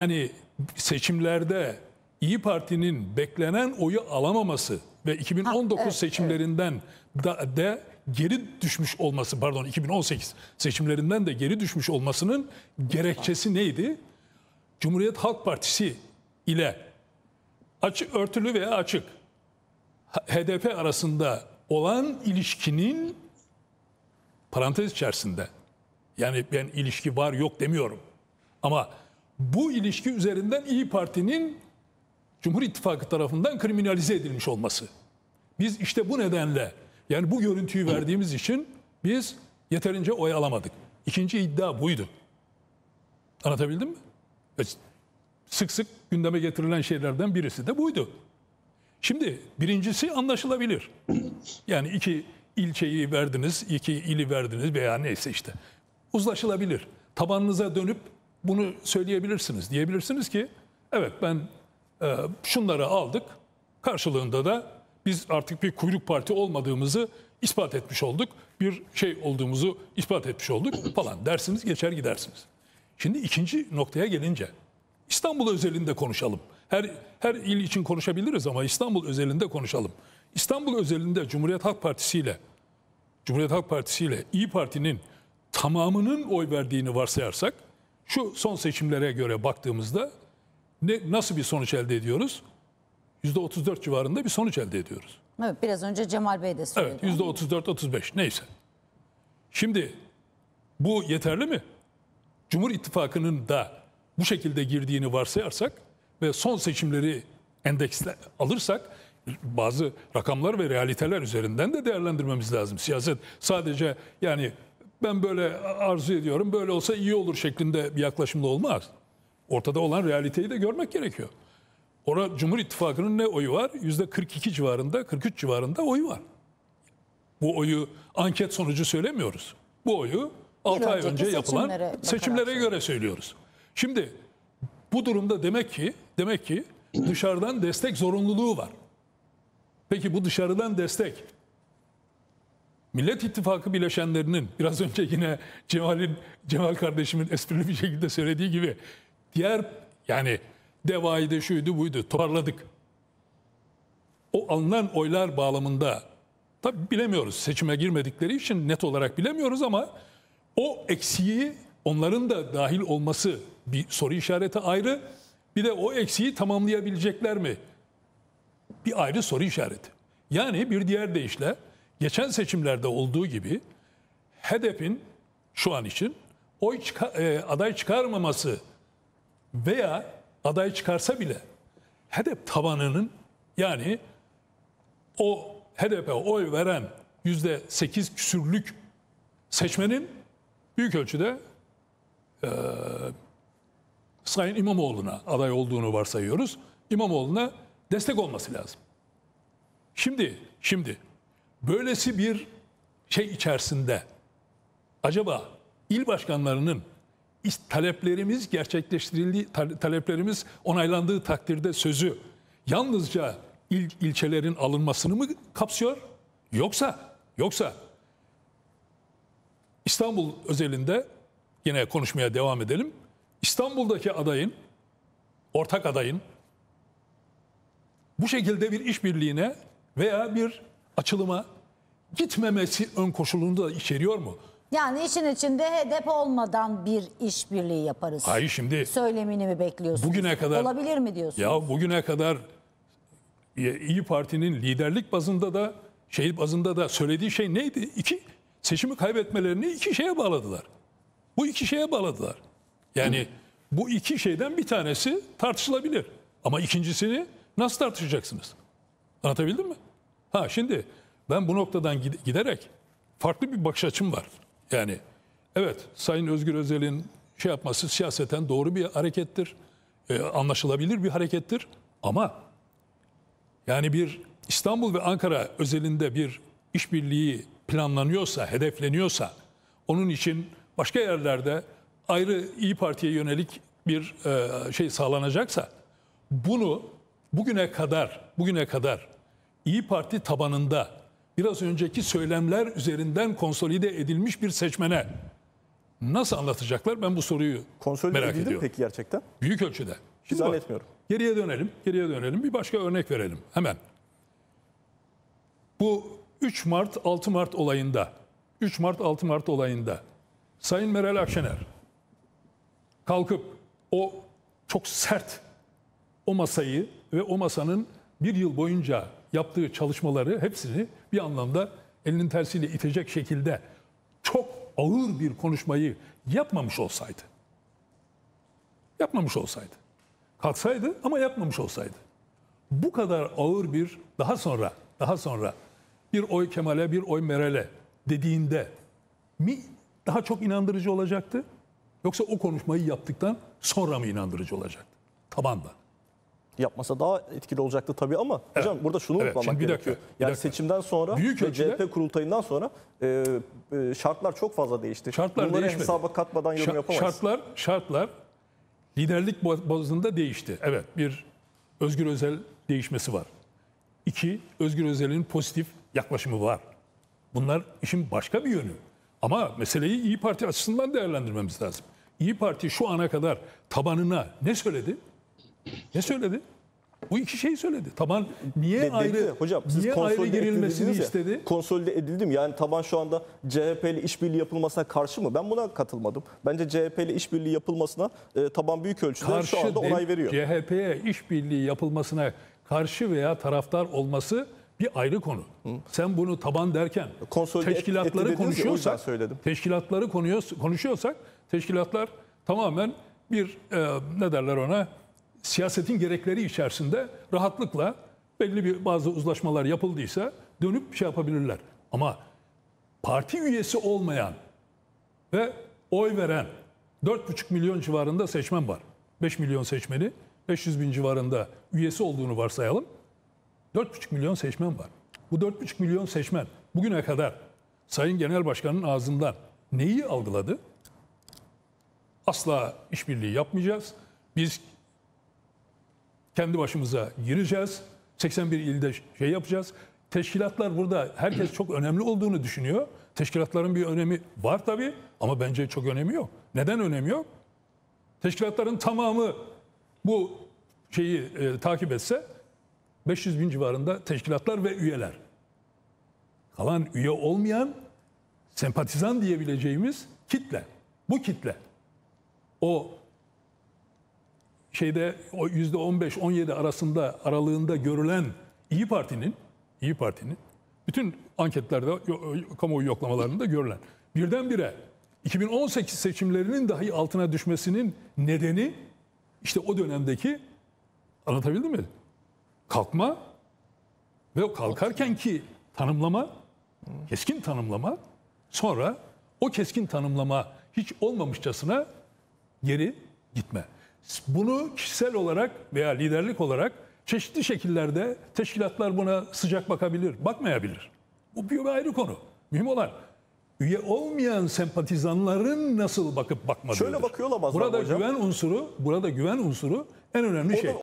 Yani seçimlerde İyi Parti'nin beklenen oyu alamaması ve 2019 ha, evet, seçimlerinden evet. da de geri düşmüş olması pardon 2018 seçimlerinden de geri düşmüş olmasının gerekçesi neydi? Cumhuriyet Halk Partisi ile açık örtülü veya açık HDP arasında olan ilişkinin parantez içerisinde yani ben ilişki var yok demiyorum ama bu ilişki üzerinden İyi Parti'nin Cumhur İttifakı tarafından kriminalize edilmiş olması. Biz işte bu nedenle yani bu görüntüyü verdiğimiz için biz yeterince oy alamadık. İkinci iddia buydu. Anlatabildim mi? E, sık sık gündeme getirilen şeylerden birisi de buydu. Şimdi birincisi anlaşılabilir. Yani iki ilçeyi verdiniz, iki ili verdiniz veya neyse işte. Uzlaşılabilir. Tabanınıza dönüp bunu söyleyebilirsiniz. Diyebilirsiniz ki evet ben e, şunları aldık karşılığında da biz artık bir kuyruk parti olmadığımızı ispat etmiş olduk. Bir şey olduğumuzu ispat etmiş olduk falan dersiniz geçer gidersiniz. Şimdi ikinci noktaya gelince İstanbul özelinde konuşalım. Her her il için konuşabiliriz ama İstanbul özelinde konuşalım. İstanbul özelinde Cumhuriyet Halk Partisi ile Cumhuriyet Halk Partisi ile İyi Parti'nin tamamının oy verdiğini varsayarsak şu son seçimlere göre baktığımızda ne, nasıl bir sonuç elde ediyoruz? %34 civarında bir sonuç elde ediyoruz. Evet, biraz önce Cemal Bey de söyledi. Evet, %34-35 neyse. Şimdi bu yeterli mi? Cumhur İttifakı'nın da bu şekilde girdiğini varsayarsak ve son seçimleri endeksle alırsak bazı rakamlar ve realiteler üzerinden de değerlendirmemiz lazım. Siyaset sadece yani ben böyle arzu ediyorum böyle olsa iyi olur şeklinde bir yaklaşımda olmaz. Ortada olan realiteyi de görmek gerekiyor. Orada Cumhur İttifakı'nın ne oyu var? %42 civarında, 43 civarında oyu var. Bu oyu anket sonucu söylemiyoruz. Bu oyu 6 ay önce yapılan seçimlere, seçimlere göre söylüyoruz. Şimdi bu durumda demek ki demek ki dışarıdan destek zorunluluğu var. Peki bu dışarıdan destek Millet İttifakı bileşenlerinin biraz önce yine Cemal'in Cemal kardeşimin esprili bir şekilde söylediği gibi diğer yani devaydı şuydu buydu toparladık. O alınan oylar bağlamında tabi bilemiyoruz seçime girmedikleri için net olarak bilemiyoruz ama o eksiği onların da dahil olması bir soru işareti ayrı. Bir de o eksiği tamamlayabilecekler mi? Bir ayrı soru işareti. Yani bir diğer deyişle geçen seçimlerde olduğu gibi HEDEP'in şu an için oy çıkar, e, aday çıkarmaması veya aday çıkarsa bile HEDEP tabanının yani o HDP'ye oy veren yüzde sekiz küsürlük seçmenin büyük ölçüde e, Sayın İmamoğlu'na aday olduğunu varsayıyoruz. İmamoğlu'na destek olması lazım. Şimdi, şimdi böylesi bir şey içerisinde acaba il başkanlarının taleplerimiz gerçekleştirildi taleplerimiz onaylandığı takdirde sözü yalnızca il, ilçelerin alınmasını mı kapsıyor? Yoksa, yoksa İstanbul özelinde yine konuşmaya devam edelim. İstanbul'daki adayın, ortak adayın bu şekilde bir işbirliğine veya bir açılıma gitmemesi ön koşulunda içeriyor mu? Yani işin içinde hedef olmadan bir işbirliği yaparız. Hayır şimdi. Söylemini mi bekliyorsunuz? Bugüne kadar. Olabilir mi diyorsunuz? Ya bugüne kadar İyi Parti'nin liderlik bazında da şey bazında da söylediği şey neydi? İki seçimi kaybetmelerini iki şeye bağladılar. Bu iki şeye bağladılar. Yani Hı. bu iki şeyden bir tanesi tartışılabilir. Ama ikincisini nasıl tartışacaksınız? Anlatabildim mi? Ha şimdi ben bu noktadan giderek farklı bir bakış açım var. Yani evet Sayın Özgür Özel'in şey yapması siyaseten doğru bir harekettir. E, anlaşılabilir bir harekettir. Ama yani bir İstanbul ve Ankara özelinde bir işbirliği planlanıyorsa, hedefleniyorsa onun için başka yerlerde ayrı İyi Parti'ye yönelik bir e, şey sağlanacaksa bunu bugüne kadar bugüne kadar İyi Parti tabanında biraz önceki söylemler üzerinden konsolide edilmiş bir seçmene nasıl anlatacaklar? Ben bu soruyu konsolide merak ediyorum. peki gerçekten? Büyük ölçüde. Şimdi Zannetmiyorum. Bak, geriye dönelim, geriye dönelim. Bir başka örnek verelim hemen. Bu 3 Mart 6 Mart olayında 3 Mart 6 Mart olayında Sayın Meral Akşener kalkıp o çok sert o masayı ve o masanın bir yıl boyunca yaptığı çalışmaları hepsini bir anlamda elinin tersiyle itecek şekilde çok ağır bir konuşmayı yapmamış olsaydı. Yapmamış olsaydı. Kalksaydı ama yapmamış olsaydı. Bu kadar ağır bir daha sonra daha sonra bir oy Kemal'e bir oy Meral'e dediğinde mi daha çok inandırıcı olacaktı? Yoksa o konuşmayı yaptıktan sonra mı inandırıcı olacaktı? Tabanda yapmasa daha etkili olacaktı tabii ama evet. hocam burada şunu evet. unutmamak gerekiyor. Dakika, yani dakika. seçimden sonra Büyük ve ölçüde, CHP kurultayından sonra e, e, şartlar çok fazla değişti. Şartlar Bunları değişmedi. hesaba katmadan yorum Şa- yapamayız. Şartlar, şartlar liderlik bazında değişti. Evet bir Özgür Özel değişmesi var. İki, Özgür Özel'in pozitif yaklaşımı var. Bunlar işin başka bir yönü. Ama meseleyi İyi Parti açısından değerlendirmemiz lazım. İyi Parti şu ana kadar tabanına ne söyledi? Ne söyledi? Bu iki şeyi söyledi. Taban niye de, ayrı dedi, hocam siz niye ayrı girilmesini ya, istedi? Konsolide edildim. Yani taban şu anda CHP ile işbirliği yapılmasına karşı mı? Ben buna katılmadım. Bence CHP ile işbirliği yapılmasına e, taban büyük ölçüde karşı, şu anda onay veriyor. CHP'ye işbirliği yapılmasına karşı veya taraftar olması bir ayrı konu. Hı. Sen bunu taban derken Konsolide teşkilatları et, konuşuyorsak söyledim. Teşkilatları konuşuyorsak teşkilatlar tamamen bir e, ne derler ona? siyasetin gerekleri içerisinde rahatlıkla belli bir bazı uzlaşmalar yapıldıysa dönüp şey yapabilirler. Ama parti üyesi olmayan ve oy veren 4,5 milyon civarında seçmen var. 5 milyon seçmeni, 500 bin civarında üyesi olduğunu varsayalım. 4,5 milyon seçmen var. Bu 4,5 milyon seçmen bugüne kadar Sayın Genel Başkan'ın ağzından neyi algıladı? Asla işbirliği yapmayacağız. Biz kendi başımıza gireceğiz. 81 ilde şey yapacağız. Teşkilatlar burada herkes çok önemli olduğunu düşünüyor. Teşkilatların bir önemi var tabii ama bence çok önemi yok. Neden önemi yok? Teşkilatların tamamı bu şeyi e, takip etse 500 bin civarında teşkilatlar ve üyeler. Kalan üye olmayan sempatizan diyebileceğimiz kitle. Bu kitle. O şeyde o %15-17 arasında aralığında görülen İyi Parti'nin İyi Parti'nin bütün anketlerde kamuoyu yoklamalarında görülen birdenbire 2018 seçimlerinin dahi altına düşmesinin nedeni işte o dönemdeki anlatabildim mi? Kalkma ve kalkarken ki tanımlama, keskin tanımlama sonra o keskin tanımlama hiç olmamışçasına geri gitme. Bunu kişisel olarak veya liderlik olarak çeşitli şekillerde teşkilatlar buna sıcak bakabilir, bakmayabilir. Bu bir ayrı konu. Mühim olan üye olmayan sempatizanların nasıl bakıp bakmadığı. Şöyle bakıyorlar olamazlar burada hocam. Güven unsuru, burada güven unsuru en önemli o şey.